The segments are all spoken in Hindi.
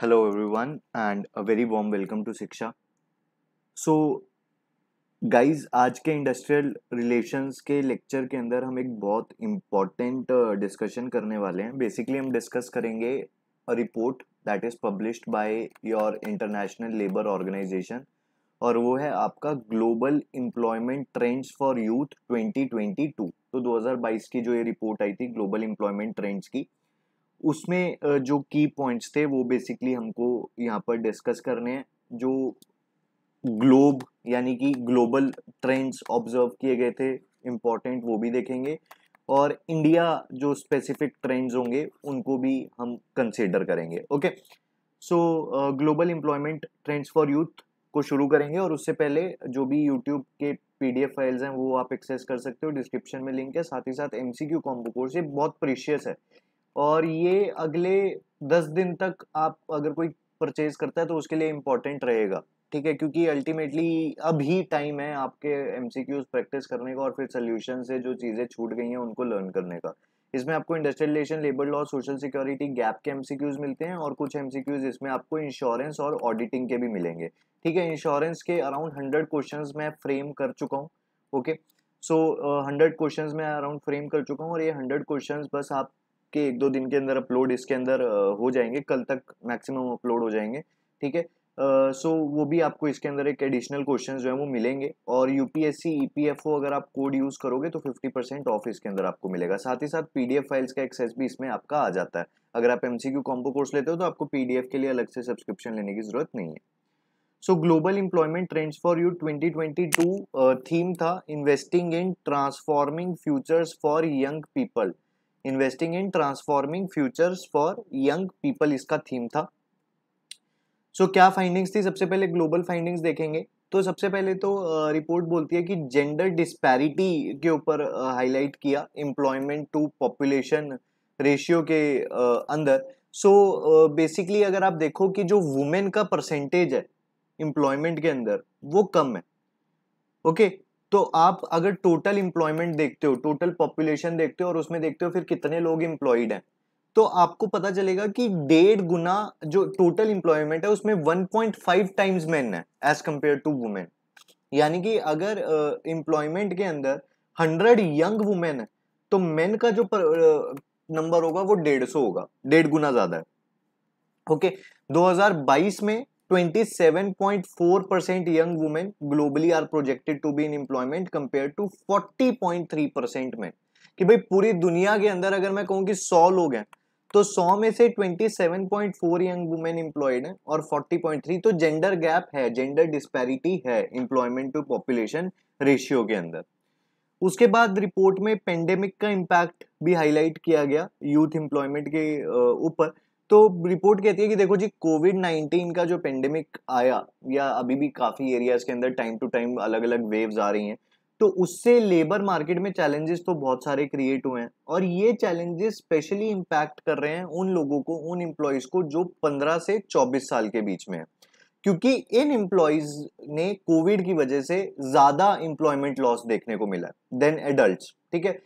Hello everyone and a very warm welcome to Shiksha so guys आज के इंडस्ट्रियल रिलेशंस के लेक्चर के अंदर हम एक बहुत इम्पॉर्टेंट डिस्कशन uh, करने वाले हैं बेसिकली हम डिस्कस करेंगे a report that is published by your international labour organisation और वो है आपका global employment trends for youth 2022 तो 2022 की जो ये रिपोर्ट आई थी ग्लोबल एम्प्लॉयमेंट ट्रेंड्स की उसमें जो की पॉइंट्स थे वो बेसिकली हमको यहाँ पर डिस्कस करने हैं जो ग्लोब यानी कि ग्लोबल ट्रेंड्स ऑब्जर्व किए गए थे इम्पॉर्टेंट वो भी देखेंगे और इंडिया जो स्पेसिफिक ट्रेंड्स होंगे उनको भी हम कंसिडर करेंगे okay so global employment trends for youth को शुरू करेंगे और उससे पहले जो भी यूट्यूब के पीडीएफ फाइल्स हैं वो आप एक्सेस कर सकते हो डिस्क्रिप्शन में लिंक है साथ ही साथ एमसीक्यू कॉम्बो कोर्स ये बहुत प्रीशियस है और ये अगले दस दिन तक आप अगर कोई परचेज करता है तो उसके लिए इम्पोर्टेंट रहेगा ठीक है क्योंकि अल्टीमेटली अभी टाइम है आपके एम प्रैक्टिस करने का और फिर सोल्यूशन से जो चीज़ें छूट गई हैं उनको लर्न करने का इसमें आपको industrial relation labour law social security gap के एमसीक्यूज मिलते हैं और कुछ एमसीक्यूज इसमें आपको इंश्योरेंस और ऑडिटिंग के भी मिलेंगे ठीक है इंश्योरेंस के अराउंड हंड्रेड क्वेश्चन मैं फ्रेम कर चुका हूँ ओके सो हंड्रेड क्वेश्चन मैं अराउंड फ्रेम कर चुका हूँ और ये हंड्रेड क्वेश्चन बस आप के एक दो दिन के अंदर अपलोड इसके अंदर हो जाएंगे कल तक मैक्सिमम अपलोड हो जाएंगे ठीक है सो uh, so, वो भी आपको इसके अंदर एक एडिशनल क्वेश्चन जो है वो मिलेंगे और यू पी e अगर आप कोड यूज़ करोगे तो फिफ्टी परसेंट ऑफ इसके अंदर आपको मिलेगा साथ ही साथ पी फाइल्स का एक्सेस भी इसमें आपका आ जाता है अगर आप एम सी क्यू कोर्स लेते हो तो आपको पी के लिए अलग से सब्सक्रिप्शन लेने की ज़रूरत नहीं है so global employment trends for you 2022 theme था investing in transforming futures for young people investing in transforming futures for young people इसका थीम था सो so, क्या फाइंडिंग्स थी सबसे पहले ग्लोबल फाइंडिंग्स देखेंगे तो सबसे पहले तो रिपोर्ट बोलती है कि जेंडर डिस्पैरिटी के ऊपर हाईलाइट किया एम्प्लॉयमेंट टू पॉपुलेशन रेशियो के अंदर सो so, बेसिकली अगर आप देखो कि जो वुमेन का परसेंटेज है एम्प्लॉयमेंट के अंदर वो कम है ओके okay? तो आप अगर टोटल इंप्लॉयमेंट देखते हो टोटल पॉपुलेशन देखते हो और उसमें देखते हो फिर कितने लोग इंप्लॉयड हैं तो आपको पता चलेगा कि डेढ़ गुना जो टोटल इंप्लॉयमेंट है उसमें 1.5 टाइम्स मेन है एज कंपेयर टू वुमेन यानी कि अगर इंप्लॉयमेंट uh, के अंदर 100 यंग वुमेन है तो मेन का जो नंबर uh, होगा वो डेढ़ होगा डेढ़ गुना ज़्यादा है ओके okay, 2022 में 27.4 percent young women globally are projected to be in employment compared to 40.3 percent में कि भाई पूरी दुनिया के अंदर अगर मैं कहूँ कि 100 लोग हैं तो 100 में से 27.4 यंग वुमेन एम्प्लॉयड हैं और 40.3 तो जेंडर गैप है जेंडर डिस्पैरिटी है इंप्लॉयमेंट टू पॉपुलेशन रेशियो के अंदर उसके बाद रिपोर्ट में पेंडेमिक का इम्पैक्ट भी हाईलाइट किया गया यूथ एम्प्लॉयमेंट के ऊपर तो रिपोर्ट कहती है कि देखो जी कोविड नाइन्टीन का जो पेंडेमिक आया या अभी भी काफ़ी एरियाज के अंदर टाइम टू टाइम अलग अलग वेव्स आ रही हैं तो उससे लेबर मार्केट में चैलेंजेस तो बहुत सारे क्रिएट हुए हैं और ये चैलेंजेस स्पेशली इम्पैक्ट कर रहे हैं उन लोगों को उन एम्प्लॉयज़ को जो 15 से 24 साल के बीच में है क्योंकि इन एम्प्लॉयज़ ने कोविड की वजह से ज़्यादा एम्प्लॉयमेंट लॉस देखने को मिला देन एडल्ट ठीक है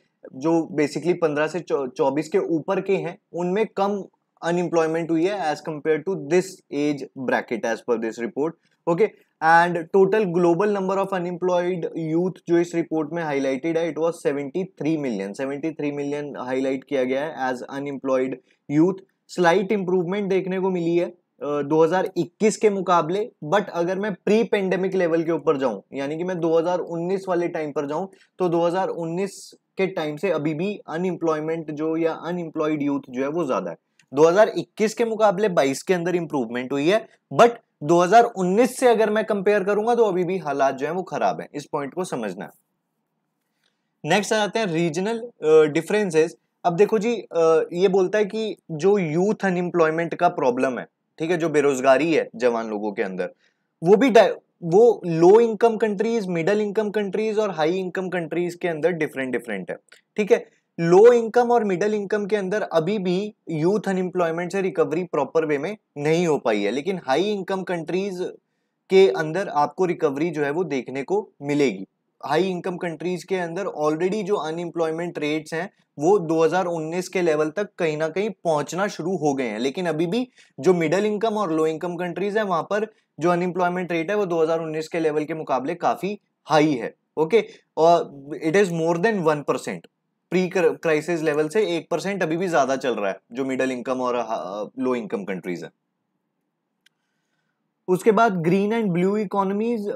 जो बेसिकली 15 से 24 के ऊपर के हैं उनमें कम अनएम्प्लॉयमेंट हुई है as compare to this age bracket as per this report okay and total global number of unemployed youth जो इस रिपोर्ट में हाईलाइटेड है it seventy three million three million highlight किया गया है as unemployed youth slight improvement देखने को मिली है Uh, 2021 के मुकाबले बट अगर मैं प्री पेंडेमिक लेवल के ऊपर जाऊं यानी कि मैं 2019 वाले टाइम पर जाऊं तो 2019 के टाइम से अभी भी अनएम्प्लॉयमेंट जो या अनएम्प्लॉयड यूथ जो है वो ज़्यादा है 2021 के मुकाबले 22 के अंदर इंप्रूवमेंट हुई है बट 2019 से अगर मैं कंपेयर करूंगा तो अभी भी हालात जो है वो खराब है इस पॉइंट को समझना नेक्स्ट आ जाते हैं रीजनल डिफरेंसेस अब देखो जी uh, ये बोलता है कि जो यूथ अनएम्प्लॉयमेंट का प्रॉब्लम है ठीक है जो बेरोजगारी है जवान लोगों के अंदर वो भी वो low income countries middle income countries और हाई इनकम कंट्रीज के अंदर डिफरेंट डिफरेंट है ठीक है लो इनकम और मिडिल इनकम के अंदर अभी भी यूथ अनएम्प्लॉयमेंट से रिकवरी प्रॉपर वे में नहीं हो पाई है लेकिन हाई इनकम कंट्रीज के अंदर आपको रिकवरी जो है वो देखने को मिलेगी हाई इनकम कंट्रीज के अंदर ऑलरेडी जो अनएम्प्लॉयमेंट रेट्स हैं वो 2019 के लेवल तक कहीं ना कहीं पहुंचना शुरू हो गए हैं लेकिन अभी भी जो मिडिल इनकम और लो इनकम कंट्रीज हैं वहां पर जो अनएम्प्लॉयमेंट रेट है वो 2019 के लेवल के मुकाबले काफ़ी हाई है ओके और it is more than one percent pre crisis level से एक परसेंट अभी भी ज्यादा चल रहा है जो मिडिल इनकम और लो इनकम कंट्रीज है उसके बाद ग्रीन एंड ब्लू इकोनॉमीज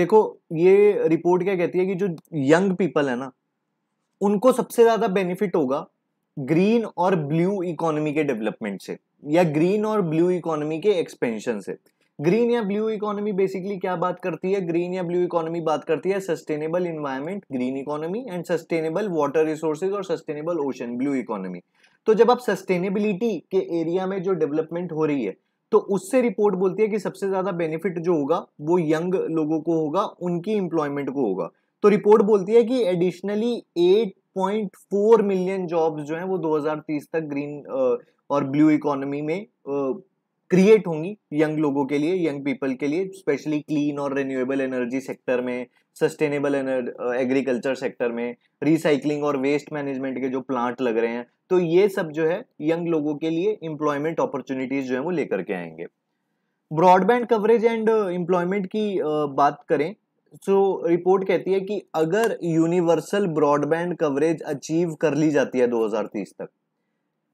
देखो ये रिपोर्ट क्या कहती है कि जो यंग पीपल है ना उनको सबसे ज्यादा बेनिफिट होगा ग्रीन और ब्लू इकोनॉमी के डेवलपमेंट से या ग्रीन और ब्लू इकोनॉमी के एक्सपेंशन से ग्रीन या ब्लू इकोनॉमी बेसिकली क्या बात करती है ग्रीन या ब्लू इकोनॉमी बात करती है sustainable environment green economy and sustainable water resources और सस्टेनेबल ओशन ब्लू इकोनॉमी तो जब आप सस्टेनेबिलिटी के एरिया में जो डेवलपमेंट हो रही है तो उससे रिपोर्ट बोलती है कि सबसे ज़्यादा बेनिफिट जो होगा वो यंग लोगों को होगा उनकी इंप्लॉयमेंट को होगा तो रिपोर्ट बोलती है कि एडिशनली 8.4 मिलियन जॉब्स जो हैं वो 2030 तक ग्रीन और ब्लू इकोनॉमी में क्रिएट होंगी यंग लोगों के लिए यंग पीपल के लिए स्पेशली क्लीन और रिन्यूएबल एनर्जी सेक्टर में सस्टेनेबल एग्रीकल्चर सेक्टर में रिसाइकलिंग और वेस्ट मैनेजमेंट के जो प्लांट लग रहे हैं तो ये सब जो है यंग लोगों के लिए एम्प्लॉयमेंट अपॉर्चुनिटीज जो है वो लेकर के आएंगे ब्रॉडबैंड कवरेज एंड एम्प्लॉयमेंट की बात करें तो रिपोर्ट कहती है कि अगर यूनिवर्सल ब्रॉडबैंड कवरेज अचीव कर ली जाती है 2030 तक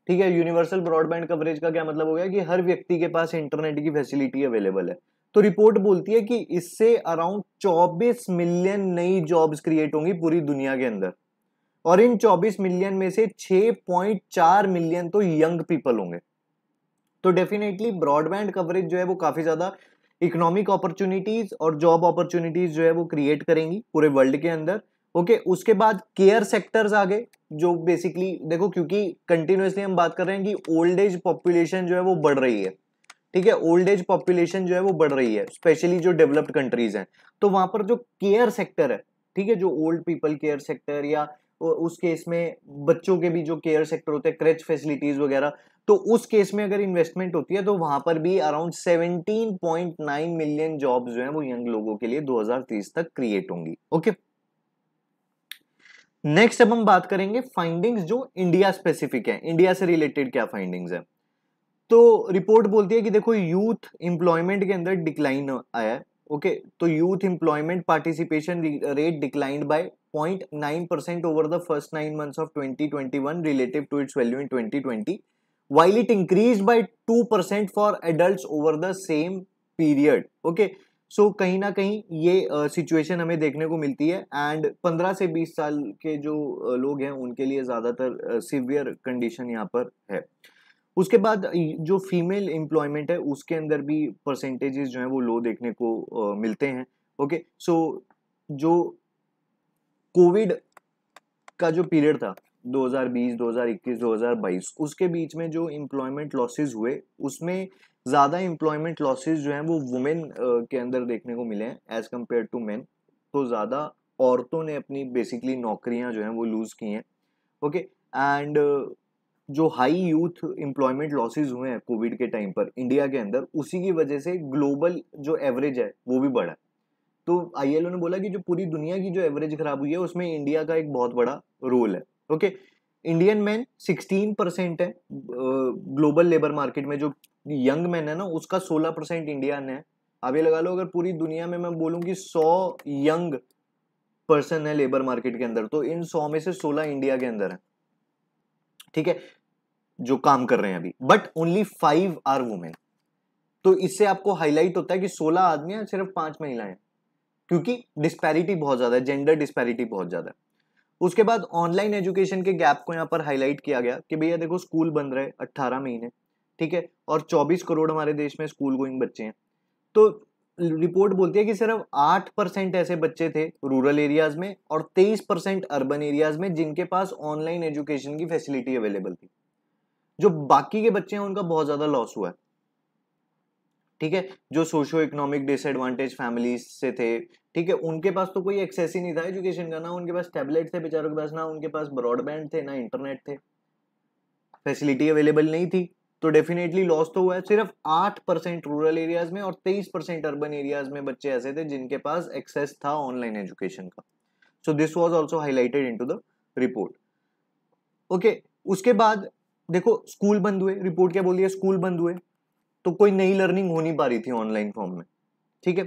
ठीक है यूनिवर्सल ब्रॉडबैंड कवरेज का क्या मतलब हो गया कि हर व्यक्ति के पास इंटरनेट की फैसिलिटी अवेलेबल है तो रिपोर्ट बोलती है कि इससे अराउंड 24 मिलियन नई जॉब्स क्रिएट होंगी पूरी दुनिया के अंदर और इन 24 मिलियन में से 6.4 मिलियन तो यंग पीपल होंगे तो डेफिनेटली ब्रॉडबैंड कवरेज जो है वो काफ़ी ज़्यादा इकोनॉमिक अपॉर्चुनिटीज़ और जॉब अपॉर्चुनिटीज़ जो है वो क्रिएट करेंगी पूरे वर्ल्ड के अंदर ओके okay, उसके बाद केयर सेक्टर्स आ गए जो बेसिकली देखो क्योंकि कंटिन्यूसली हम बात कर रहे हैं कि ओल्ड एज पॉपुलेशन जो है वो बढ़ रही है ठीक है ओल्ड एज पॉपुलेशन जो है वो बढ़ रही है स्पेशली जो डेवलप्ड कंट्रीज हैं तो वहां पर जो केयर सेक्टर है ठीक है जो ओल्ड पीपल केयर सेक्टर या उस केस में बच्चों के भी जो केयर सेक्टर होते हैं क्रेच फैसिलिटीज वगैरह तो उस केस में अगर इन्वेस्टमेंट होती है तो वहां पर भी अराउंड 17.9 मिलियन जॉब्स जो है वो यंग लोगों के लिए 2030 तक क्रिएट होंगी ओके okay? नेक्स्ट अब हम बात करेंगे फाइंडिंग्स जो इंडिया स्पेसिफिक है इंडिया से रिलेटेड क्या फाइंडिंग्स है तो रिपोर्ट बोलती है कि देखो यूथ एम्प्लॉयमेंट के अंदर डिक्लाइन आया है ओके तो youth employment participation rate decline by 0.9 percent over the first nine months of 2021 relative to its value in 2020 while it increased by 2% adult over the same period okay okay so so, कहीं ना कहीं ये सिचुएशन uh, हमें देखने को मिलती है एंड 15 से 20 साल के जो uh, लोग हैं उनके लिए ज़्यादातर सिवियर कंडीशन यहाँ पर है उसके बाद जो फीमेल एम्प्लॉयमेंट है उसके अंदर भी परसेंटेजेस जो हैं वो लो देखने को uh, मिलते हैं ओके okay? सो so, जो कोविड का जो पीरियड था 2020, 2021, 2022 उसके बीच में जो एम्प्लॉयमेंट लॉसेज हुए उसमें ज़्यादा एम्प्लॉयमेंट लॉसेज जो हैं वो वुमेन के अंदर देखने को मिले हैं एज़ कम्पेयर टू मैन तो ज़्यादा औरतों ने अपनी बेसिकली नौकरियां जो हैं वो लूज़ की हैं ओके एंड जो हाई यूथ एम्प्लॉयमेंट लॉसेज हुए हैं कोविड के टाइम पर इंडिया के अंदर उसी की वजह से ग्लोबल जो एवरेज है वो भी बढ़ा तो आई ने बोला कि जो पूरी दुनिया की जो एवरेज खराब हुई है उसमें इंडिया का एक बहुत बड़ा रोल है okay okay? Indian man sixteen percent है ग्लोबल लेबर मार्केट में जो यंग मैन है ना उसका सोलह परसेंट इंडियन है आप ये लगा लो अगर पूरी दुनिया में मैं बोलूँ कि सौ यंग पर्सन है लेबर मार्केट के अंदर तो इन सौ में से सोलह इंडिया के अंदर है ठीक है जो काम कर रहे हैं अभी but only five are women तो इससे आपको हाईलाइट होता है कि सोलह आदमी सिर्फ पांच महिलाएं क्योंकि डिस्पैरिटी बहुत ज़्यादा है जेंडर डिस्पैरिटी बहुत ज़्यादा है उसके बाद ऑनलाइन एजुकेशन के गैप को यहाँ पर हाईलाइट किया गया कि भैया देखो स्कूल बंद रहे अट्ठारह महीने ठीक है और चौबीस करोड़ हमारे देश में स्कूल गोइंग बच्चे हैं तो रिपोर्ट बोलती है कि सिर्फ आठ परसेंट ऐसे बच्चे थे रूरल एरियाज में और तेईस परसेंट अर्बन एरियाज में जिनके पास ऑनलाइन एजुकेशन की फैसिलिटी अवेलेबल थी जो बाकी के बच्चे हैं उनका बहुत ज़्यादा लॉस हुआ है ठीक है जो सोशो इकोनॉमिक डिसएडवांटेज फैमिलीज से थे ठीक है उनके पास तो कोई एक्सेस ही नहीं था एजुकेशन का ना उनके पास टैबलेट थे बेचारों के पास ना उनके पास ब्रॉडबैंड थे ना इंटरनेट थे फैसिलिटी अवेलेबल नहीं थी तो डेफिनेटली लॉस तो हुआ है सिर्फ आठ परसेंट रूरल एरियाज में और तेईस परसेंट अर्बन एरियाज में बच्चे ऐसे थे जिनके पास एक्सेस था ऑनलाइन एजुकेशन का so this was also highlighted into the report okay उसके बाद देखो स्कूल बंद हुए रिपोर्ट क्या बोल रही है स्कूल बंद हुए तो कोई नई लर्निंग हो नहीं पा रही थी ऑनलाइन फॉर्म में ठीक है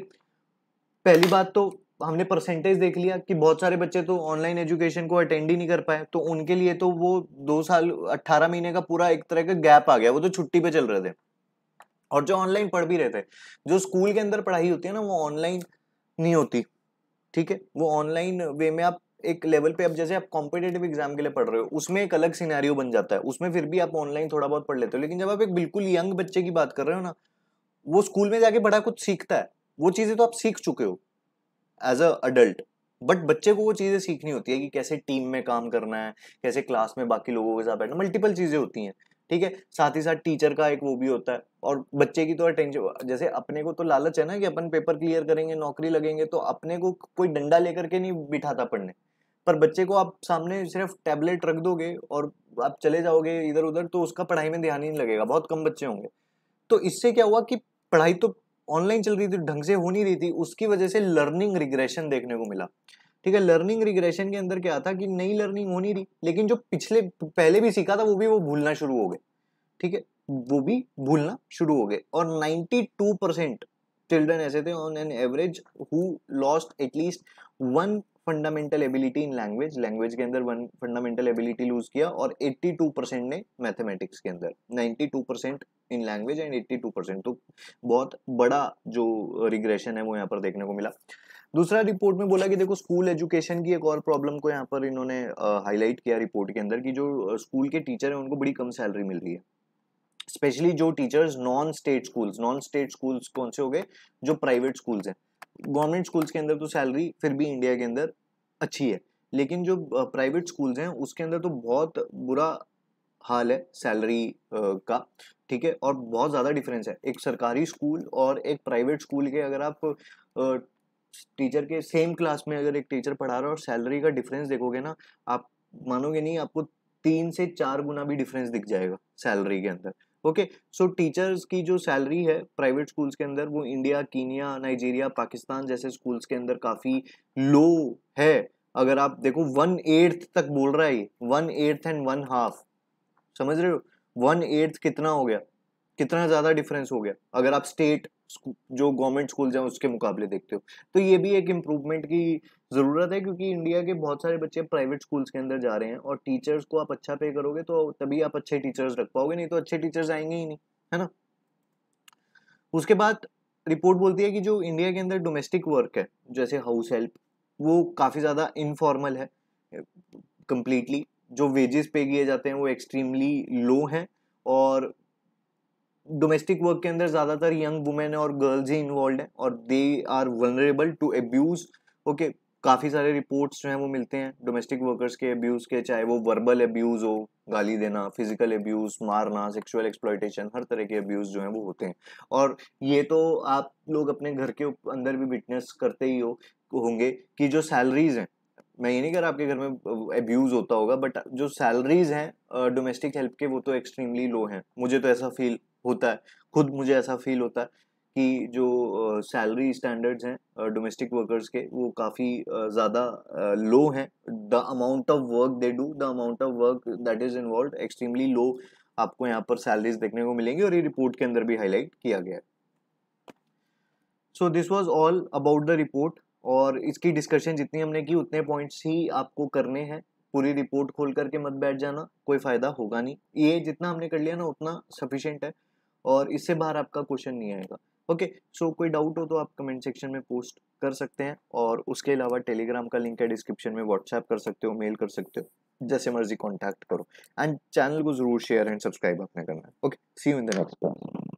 पहली बात तो हमने परसेंटेज देख लिया कि बहुत सारे बच्चे तो ऑनलाइन एजुकेशन को अटेंड ही नहीं कर पाए तो उनके लिए तो वो दो साल अट्ठारह महीने का पूरा एक तरह का गैप आ गया वो तो छुट्टी पे चल रहे थे और जो ऑनलाइन पढ़ भी रहे थे जो स्कूल के अंदर पढ़ाई होती है ना वो ऑनलाइन नहीं होती ठीक है वो ऑनलाइन वे में आप एक लेवल पे अब जैसे आप कॉम्पिटेटिव एग्जाम के लिए पढ़ रहे हो उसमें एक अलग सिनेरियो बन जाता है उसमें फिर भी आप ऑनलाइन थोड़ा बहुत पढ़ लेते हो लेकिन जब आप एक बिल्कुल यंग बच्चे की बात कर रहे हो ना वो स्कूल में जाके बड़ा कुछ सीखता है वो चीज़ें तो आप सीख चुके हो एज अ अडल्ट बट बच्चे को वो चीज़ें सीखनी होती है कि कैसे टीम में काम करना है कैसे क्लास में बाकी लोगों के साथ बैठना मल्टीपल चीज़ें होती हैं ठीक है साथ ही साथ टीचर का एक वो भी होता है और बच्चे की तो अटेंशन जैसे अपने को तो लालच है ना कि अपन पेपर क्लियर करेंगे नौकरी लगेंगे तो अपने को कोई डंडा लेकर के नहीं बिठाता पढ़ने पर बच्चे को आप सामने सिर्फ टैबलेट रख दोगे और आप चले जाओगे इधर उधर तो उसका पढ़ाई में ध्यान ही नहीं लगेगा बहुत कम बच्चे होंगे तो इससे क्या हुआ कि पढ़ाई तो ऑनलाइन चल रही थी ढंग से हो नहीं रही थी उसकी वजह से लर्निंग रिग्रेशन देखने को मिला ठीक है लर्निंग रिग्रेशन के अंदर क्या था कि नई लर्निंग हो नहीं रही लेकिन जो पिछले पहले भी सीखा था वो भी वो भूलना शुरू हो गए ठीक है वो भी भूलना शुरू हो गए और 92 परसेंट चिल्ड्रन ऐसे थे on an average who lost at least one fundamental ability in language language के अंदर वन फंडामेंटल एबिलिटी लूज किया और 82 परसेंट ने मैथमेटिक्स के अंदर 92 percent in language and 82 percent तो बहुत बड़ा जो रिग्रेशन है वो यहाँ पर देखने को मिला दूसरा रिपोर्ट में बोला कि देखो स्कूल एजुकेशन की एक और प्रॉब्लम को यहाँ पर इन्होंने हाईलाइट किया रिपोर्ट के अंदर कि जो स्कूल के टीचर हैं उनको बड़ी कम सैलरी मिल रही है स्पेशली जो teachers non state schools non state schools कौन से हो गए जो प्राइवेट स्कूल्स हैं गवर्नमेंट स्कूल्स के अंदर तो सैलरी फिर भी इंडिया के अंदर अच्छी है लेकिन जो प्राइवेट स्कूल्स हैं उसके अंदर तो बहुत बुरा हाल है सैलरी का ठीक है और बहुत ज़्यादा डिफरेंस है एक सरकारी स्कूल और एक प्राइवेट स्कूल के अगर आप टीचर के सेम क्लास में अगर एक टीचर पढ़ा रहा है और सैलरी का डिफरेंस देखोगे ना आप मानोगे नहीं आपको तीन से चार गुना भी डिफरेंस दिख जाएगा सैलरी के अंदर ओके सो टीचर्स की जो सैलरी है प्राइवेट स्कूल्स के अंदर वो इंडिया कीनिया नाइजीरिया पाकिस्तान जैसे स्कूल्स के अंदर काफ़ी लो है अगर आप देखो वन एट्थ तक बोल रहा है ये one eighth and one half समझ रहे हो वन एट्थ कितना हो गया कितना ज़्यादा डिफरेंस हो गया अगर आप स्टेट जो गवर्नमेंट स्कूल हैं उसके मुकाबले देखते हो तो ये भी एक इम्प्रूवमेंट की ज़रूरत है क्योंकि इंडिया के बहुत सारे बच्चे प्राइवेट स्कूल्स के अंदर जा रहे हैं और टीचर्स को आप अच्छा पे करोगे तो तभी आप अच्छे टीचर्स रख पाओगे नहीं तो अच्छे टीचर्स आएंगे ही नहीं है ना उसके बाद रिपोर्ट बोलती है कि जो इंडिया के अंदर डोमेस्टिक वर्क है जैसे हाउस हेल्प वो काफ़ी ज़्यादा इनफॉर्मल है कंप्लीटली जो वेजेस पे किए जाते हैं वो एक्सट्रीमली लो हैं और डोमेस्टिक वर्क के अंदर ज़्यादातर यंग वुमेन और गर्ल्स ही इन्वॉल्व हैं और they are vulnerable to abuse okay काफ़ी सारे रिपोर्ट्स जो हैं वो मिलते हैं डोमेस्टिक वर्कर्स के अब्यूज़ के चाहे वो वर्बल अब्यूज़ हो गाली देना फिजिकल अब्यूज मारना सेक्सुअल एक्सप्लॉयटेशन हर तरह के अब्यूज़ जो हैं वो होते हैं और ये तो आप लोग अपने घर के अंदर भी विटनेस करते ही हो होंगे कि जो सैलरीज हैं मैं ये नहीं कह रहा आपके घर में अब्यूज़ होता होगा बट जो सैलरीज हैं डोमेस्टिक हेल्प के वो तो एक्सट्रीमली लो हैं मुझे तो ऐसा फील होता है खुद मुझे ऐसा फील होता है कि जो सैलरी स्टैंडर्ड्स हैं डोमेस्टिक वर्कर्स के वो काफ़ी ज़्यादा लो हैं the amount of work they do the amount of work that is involve extremely low आपको यहाँ पर सैलरीज देखने को मिलेंगी और ये रिपोर्ट के अंदर भी हाईलाइट किया गया है so this was all about the report और इसकी डिस्कशन जितनी हमने की उतने पॉइंट्स ही आपको करने हैं पूरी रिपोर्ट खोल करके मत बैठ जाना कोई फ़ायदा होगा नहीं ये जितना हमने कर लिया ना उतना सफिशेंट है और इससे बाहर आपका क्वेश्चन नहीं आएगा ओके सो कोई डाउट हो तो आप कमेंट सेक्शन में पोस्ट कर सकते हैं और उसके अलावा टेलीग्राम का लिंक है डिस्क्रिप्शन में व्हाट्सएप कर सकते हो मेल कर सकते हो जैसे मर्जी कॉन्टैक्ट करो एंड चैनल को जरूर शेयर एंड सब्सक्राइब अपने करना okay see you in the next